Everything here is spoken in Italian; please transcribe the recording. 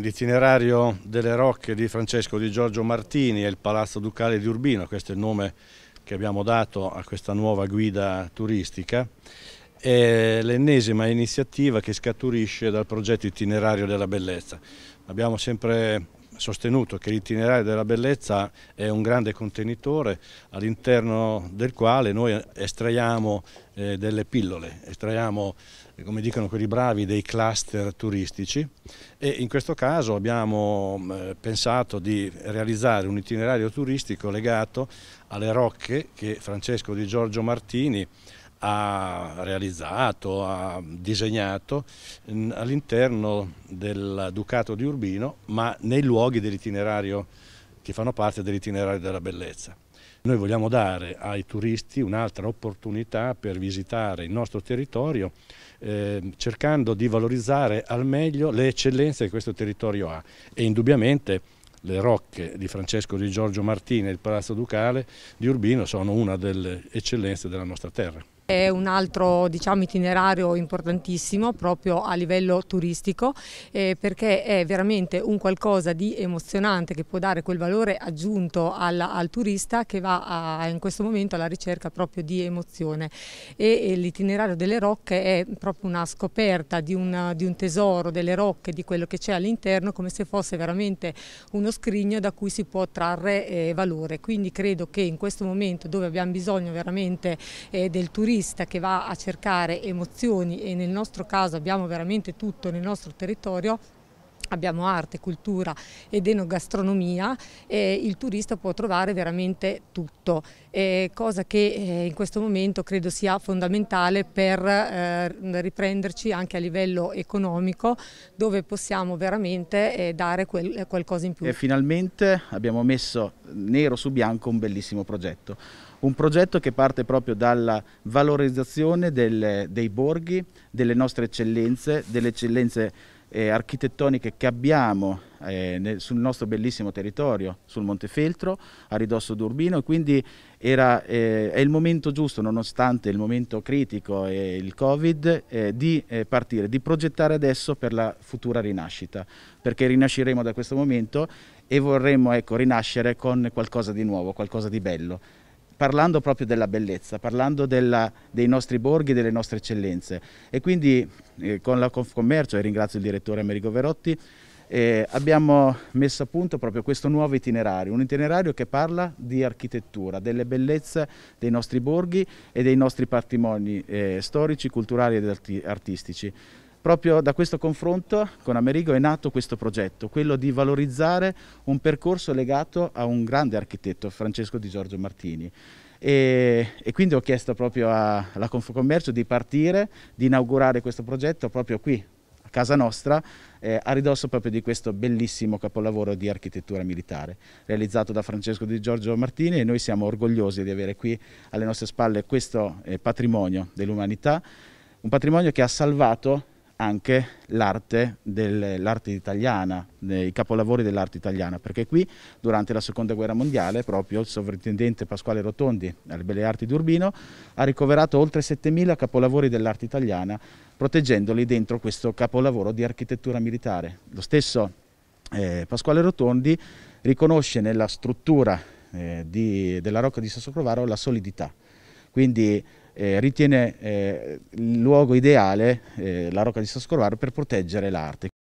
L'itinerario delle Rocche di Francesco di Giorgio Martini e il Palazzo Ducale di Urbino, questo è il nome che abbiamo dato a questa nuova guida turistica, è l'ennesima iniziativa che scaturisce dal progetto itinerario della bellezza. Abbiamo sempre sostenuto che l'itinerario della bellezza è un grande contenitore all'interno del quale noi estraiamo eh, delle pillole, estraiamo, eh, come dicono quelli bravi, dei cluster turistici e in questo caso abbiamo mm, eh, pensato di realizzare un itinerario turistico legato alle rocche che Francesco Di Giorgio Martini ha realizzato, ha disegnato mm, all'interno del Ducato di Urbino, ma nei luoghi dell'itinerario che fanno parte dell'itinerario della bellezza. Noi vogliamo dare ai turisti un'altra opportunità per visitare il nostro territorio eh, cercando di valorizzare al meglio le eccellenze che questo territorio ha e indubbiamente le rocche di Francesco di Giorgio Martini e il Palazzo Ducale di Urbino sono una delle eccellenze della nostra terra. È un altro diciamo, itinerario importantissimo proprio a livello turistico eh, perché è veramente un qualcosa di emozionante che può dare quel valore aggiunto al, al turista che va a, in questo momento alla ricerca proprio di emozione e, e l'itinerario delle rocche è proprio una scoperta di, una, di un tesoro delle rocche, di quello che c'è all'interno come se fosse veramente uno scrigno da cui si può trarre eh, valore. Quindi credo che in questo momento dove abbiamo bisogno veramente eh, del turismo artista che va a cercare emozioni e nel nostro caso abbiamo veramente tutto nel nostro territorio, abbiamo arte, cultura ed enogastronomia e il turista può trovare veramente tutto, eh, cosa che eh, in questo momento credo sia fondamentale per eh, riprenderci anche a livello economico dove possiamo veramente eh, dare quel, qualcosa in più. E finalmente abbiamo messo nero su bianco un bellissimo progetto, un progetto che parte proprio dalla valorizzazione del, dei borghi, delle nostre eccellenze, delle eccellenze eh, architettoniche che abbiamo eh, nel, sul nostro bellissimo territorio, sul Montefeltro, a ridosso d'Urbino, e quindi era, eh, è il momento giusto, nonostante il momento critico e il Covid, eh, di eh, partire, di progettare adesso per la futura rinascita, perché rinasceremo da questo momento e vorremmo ecco, rinascere con qualcosa di nuovo, qualcosa di bello parlando proprio della bellezza, parlando della, dei nostri borghi, delle nostre eccellenze. E quindi eh, con la Confcommercio, e ringrazio il direttore Amerigo Verotti, eh, abbiamo messo a punto proprio questo nuovo itinerario, un itinerario che parla di architettura, delle bellezze dei nostri borghi e dei nostri patrimoni eh, storici, culturali ed arti artistici. Proprio da questo confronto con Amerigo è nato questo progetto, quello di valorizzare un percorso legato a un grande architetto, Francesco Di Giorgio Martini. E, e, quindi ho chiesto proprio a, alla Confocommercio di partire, di inaugurare questo progetto proprio qui, a casa nostra, eh, a ridosso proprio di questo bellissimo capolavoro di architettura militare, realizzato da Francesco Di Giorgio Martini e noi siamo orgogliosi di avere qui alle nostre spalle questo eh, patrimonio dell'umanità, un patrimonio che ha salvato anche l'arte italiana, i capolavori dell'arte italiana, perché qui durante la seconda guerra mondiale proprio il sovrintendente Pasquale Rotondi alle Belle Arti di Urbino ha ricoverato oltre 7.000 capolavori dell'arte italiana proteggendoli dentro questo capolavoro di architettura militare. Lo stesso eh, Pasquale Rotondi riconosce nella struttura eh, di, della Rocca di Sassocrovaro la solidità, quindi eh, ritiene eh, il luogo ideale, eh, la Rocca di Soscorvaro, per proteggere l'arte.